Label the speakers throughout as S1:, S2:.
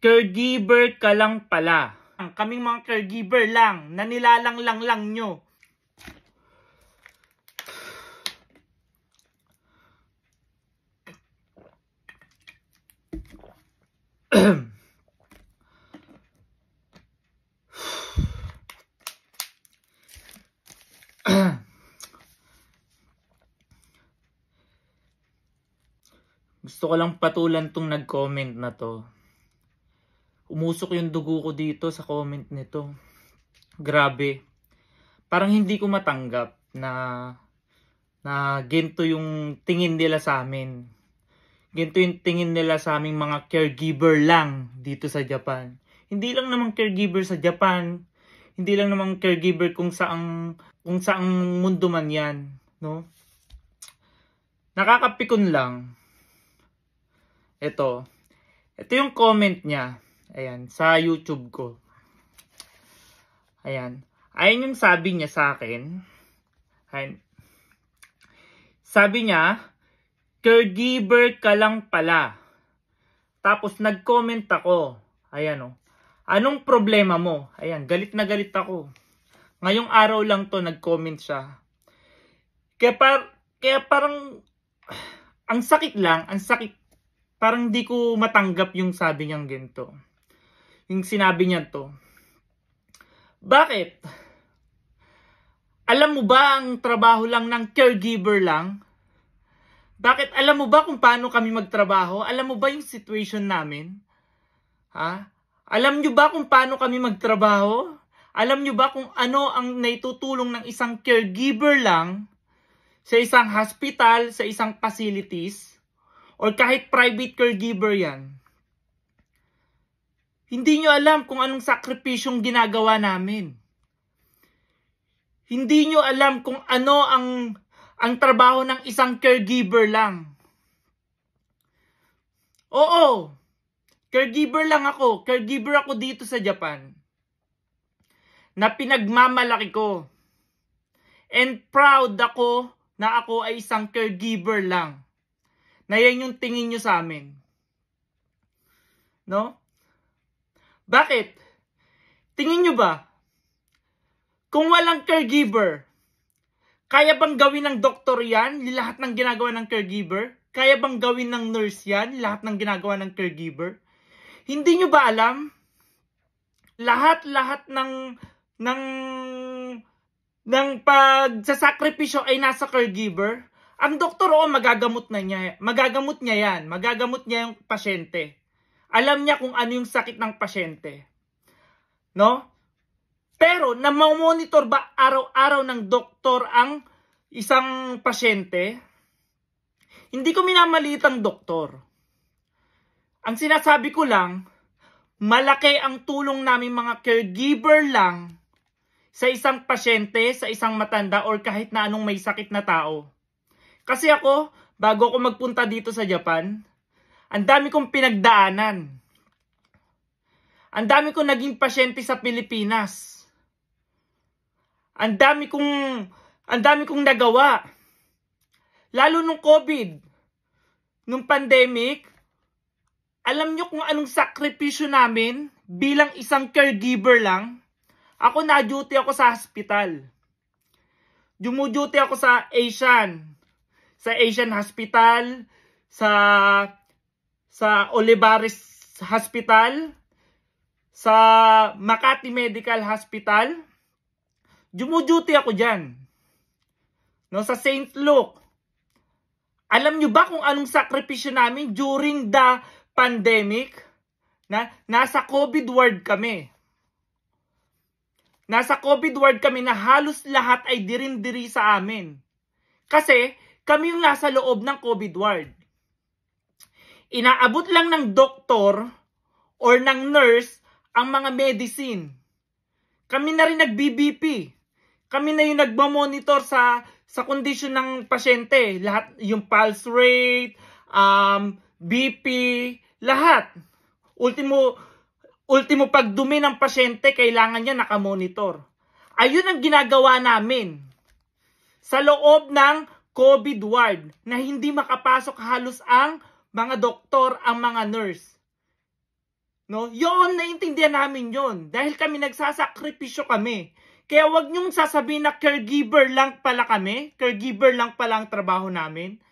S1: Caregiver ka lang pala. Kaming mga caregiver lang, nanilalang lang lang nyo. Gusto ko lang patulan tong nag-comment na to. Umusok yung dugo ko dito sa comment nito. Grabe. Parang hindi ko matanggap na na ginto yung tingin nila sa amin. Ginto yung tingin nila sa aming mga caregiver lang dito sa Japan. Hindi lang namang caregiver sa Japan. Hindi lang namang caregiver kung saang kung saang mundo man 'yan, no? Nakakapikon lang. Ito. Ito yung comment niya. Ayan, sa YouTube ko. Ayan. Ayan yung sabi niya sa akin. Ayan. Sabi niya, caregiver ka lang pala. Tapos nag-comment ako. Ayan o. Oh. Anong problema mo? Ayan, galit na galit ako. Ngayong araw lang to nag-comment siya. Kaya, par kaya parang ang sakit lang, ang sakit. Parang di ko matanggap yung sabi niyang ganito yung sinabi niya to. Bakit? Alam mo ba ang trabaho lang ng caregiver lang? Bakit alam mo ba kung paano kami magtrabaho? Alam mo ba yung situation namin? Ha? Alam nyo ba kung paano kami magtrabaho? Alam nyo ba kung ano ang naitutulong ng isang caregiver lang sa isang hospital, sa isang facilities, or kahit private caregiver yan? Hindi nyo alam kung anong sakripisyong ginagawa namin. Hindi nyo alam kung ano ang, ang trabaho ng isang caregiver lang. Oo, caregiver lang ako. Caregiver ako dito sa Japan. Na pinagmamalaki ko. And proud ako na ako ay isang caregiver lang. Na yan yung tingin nyo sa amin. No? Bakit? Tingin nyo ba, kung walang caregiver, kaya bang gawin ng doktor yan, lahat ng ginagawa ng caregiver? Kaya bang gawin ng nurse yan, lahat ng ginagawa ng caregiver? Hindi nyo ba alam? Lahat-lahat ng ng ng pagsasakripisyo ay nasa caregiver. Ang doktor o oh, magagamot na niya, magagamot niya 'yan, magagamot niya yung pasyente. Alam niya kung ano yung sakit ng pasyente. No? Pero namamonitor ba araw-araw ng doktor ang isang pasyente? Hindi ko minamaliit ang doktor. Ang sinasabi ko lang, malaki ang tulong namin mga caregiver lang sa isang pasyente, sa isang matanda, or kahit na anong may sakit na tao. Kasi ako, bago ako magpunta dito sa Japan, ang dami kong pinagdaanan. Ang dami kong naging pasyente sa Pilipinas. Ang dami kong ang dami kong nagawa. Lalo nung COVID, nung pandemic, alam nyo kung anong sakripisyo namin bilang isang caregiver lang. Ako na-duty ako sa hospital. Dumuduty ako sa Asian. Sa Asian Hospital, sa sa Olivares Hospital, sa Makati Medical Hospital. Dumuduty ako diyan. No, sa St. Luke. Alam niyo ba kung anong sakripisyo namin during the pandemic? Na, nasa COVID ward kami. Nasa COVID ward kami na halos lahat ay dirindiri sa amin. Kasi kami yung nasa loob ng COVID ward. Inaabot lang ng doktor or ng nurse ang mga medicine. Kami na rin nag-BBP. Kami na yung nagmamonitor sa sa condition ng pasyente. Lahat yung pulse rate, um, BP, lahat. Ultimo, ultimo pagdumi ng pasyente, kailangan niya nakamonitor. Ayun ang ginagawa namin sa loob ng COVID ward na hindi makapasok halos ang mga doktor, ang mga nurse. No? Yon, naiintindihan namin yon. Dahil kami nagsasakripisyo kami. Kaya wag niyong sasabihin na caregiver lang pala kami. Caregiver lang pala ang trabaho namin.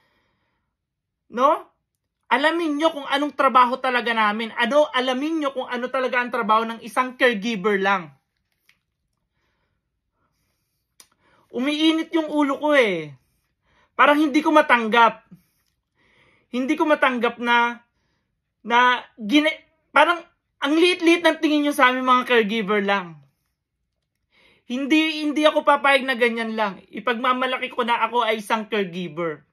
S1: No? Alamin niyo kung anong trabaho talaga namin. Ano, alamin niyo kung ano talaga ang trabaho ng isang caregiver lang. Umiinit yung ulo ko eh. Parang hindi ko matanggap hindi ko matanggap na na gine, parang ang liit-liit ng tingin nyo sa amin mga caregiver lang. Hindi hindi ako papayag na ganyan lang. Ipagmamalaki ko na ako ay isang caregiver.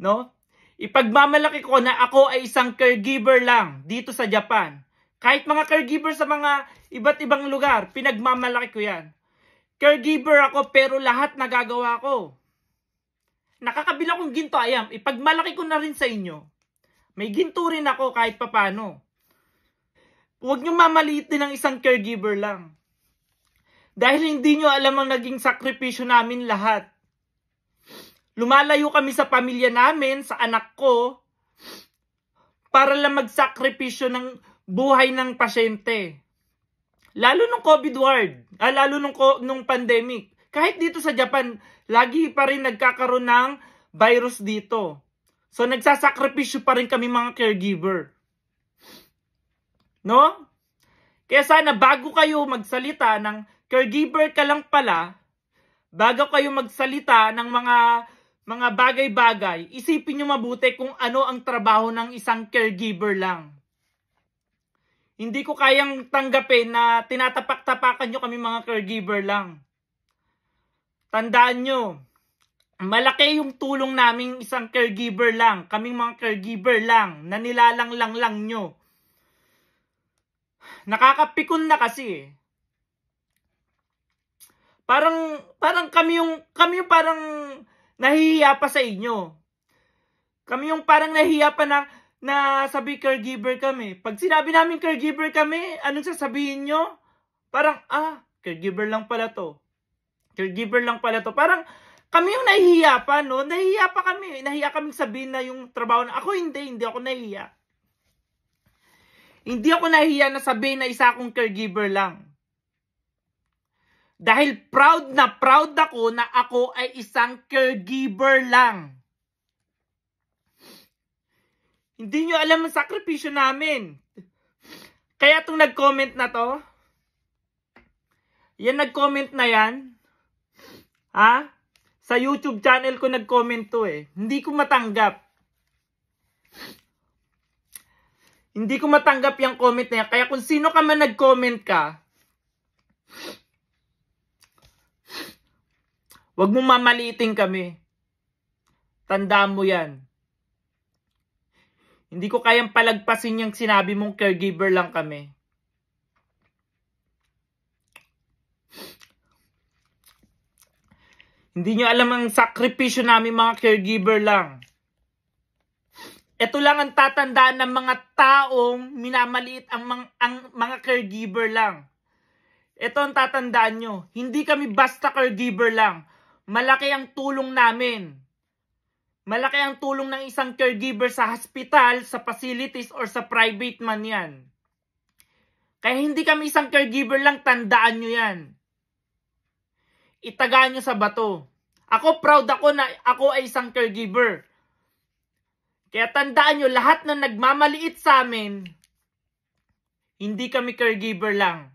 S1: No? Ipagmamalaki ko na ako ay isang caregiver lang dito sa Japan. Kahit mga caregiver sa mga iba't ibang lugar, pinagmamalaki ko 'yan. Caregiver ako pero lahat nagagawa ko nakakabila kong ginto ayam. Ipagmalaki ko na rin sa inyo. May ginto rin ako kahit papano. Huwag niyong mamaliit din ng isang caregiver lang. Dahil hindi niyo alam ang naging sakripisyo namin lahat. Lumalayo kami sa pamilya namin, sa anak ko, para lang magsakripisyo ng buhay ng pasyente. Lalo nung COVID ward, ah, lalo nung, nung pandemic. Kahit dito sa Japan, lagi pa rin nagkakaroon ng virus dito. So nagsasakripisyo pa rin kami mga caregiver. No? Kaya sana bago kayo magsalita ng caregiver ka lang pala, bago kayo magsalita ng mga mga bagay-bagay, isipin nyo mabuti kung ano ang trabaho ng isang caregiver lang. Hindi ko kayang tanggapin na tinatapak-tapakan nyo kami mga caregiver lang. Tandaan nyo, malaki yung tulong naming isang caregiver lang, kaming mga caregiver lang, na nilalang lang lang nyo. Nakakapikon na kasi eh. Parang, parang kami yung, kami yung parang nahihiya pa sa inyo. Kami yung parang nahihiya pa na, na sabi caregiver kami. Pag sinabi namin caregiver kami, anong sasabihin nyo? Parang, ah, caregiver lang pala to. Caregiver lang pala to. Parang kami yung nahihiya pa, no? Nahihiya pa kami. Nahihiya kaming sabihin na yung trabaho na ako hindi, hindi ako nahihiya. Hindi ako nahihiya na sabihin na isa akong caregiver lang. Dahil proud na proud ako na ako ay isang caregiver lang. Hindi nyo alam ang sakripisyo namin. Kaya itong nag-comment na to, yan nag-comment na yan, Ha? Sa YouTube channel ko nag-comment to eh. Hindi ko matanggap. Hindi ko matanggap yung comment na yan. Kaya kung sino ka man nag-comment ka, wag mo mamaliitin kami. Tanda mo yan. Hindi ko kayang palagpasin yung sinabi mong caregiver lang kami. Hindi nyo alam ang sakripisyo namin mga caregiver lang. Ito lang ang tatandaan ng mga taong minamaliit ang, mga, ang mga caregiver lang. Ito ang tatandaan nyo. Hindi kami basta caregiver lang. Malaki ang tulong namin. Malaki ang tulong ng isang caregiver sa hospital, sa facilities, or sa private man yan. Kaya hindi kami isang caregiver lang, tandaan nyo yan itaga nyo sa bato. Ako proud ako na ako ay isang caregiver. Kaya tandaan nyo, lahat na nagmamaliit sa amin, hindi kami caregiver lang.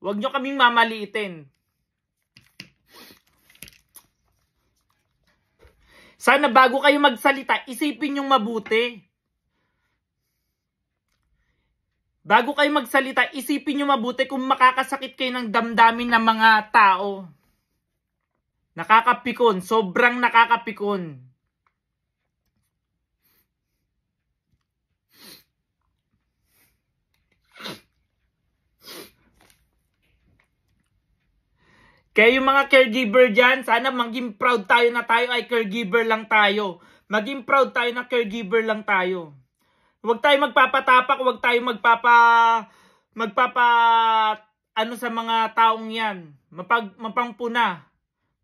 S1: Huwag nyo kaming mamaliitin. Sana bago kayo magsalita, isipin yung mabuti. Bago kayo magsalita, isipin nyo mabuti kung makakasakit kayo ng damdamin ng mga tao. Nakakapikon, sobrang nakakapikon. Kaya yung mga caregiver dyan, sana maging proud tayo na tayo ay caregiver lang tayo. Maging proud tayo na caregiver lang tayo. Huwag tayong magpapatapak, huwag tayong magpapa magpapa ano sa mga taong 'yan. Mapag mapangpuna.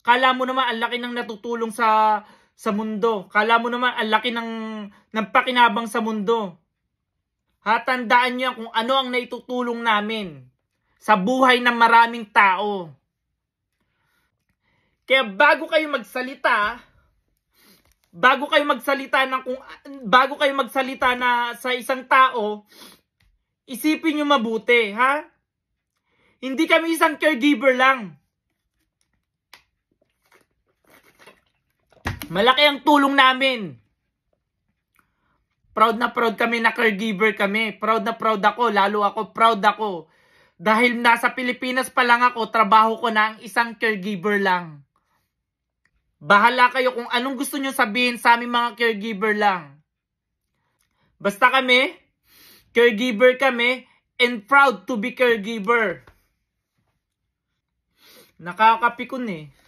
S1: Kala mo naman ang laki ng natutulong sa sa mundo. Kala mo naman ang laki ng ng pakinabang sa mundo. Hatandaan niyo kung ano ang naitutulong namin sa buhay ng maraming tao. Kaya bago kayo magsalita, bago kayo magsalita ng kung bago kayo magsalita na sa isang tao, isipin niyo mabuti, ha? Hindi kami isang caregiver lang. Malaki ang tulong namin. Proud na proud kami na caregiver kami. Proud na proud ako, lalo ako proud ako. Dahil nasa Pilipinas pa lang ako, trabaho ko na ang isang caregiver lang. Bahala kayo kung anong gusto nyo sabihin sa aming mga caregiver lang. Basta kami, caregiver kami, and proud to be caregiver. Nakakapikon eh.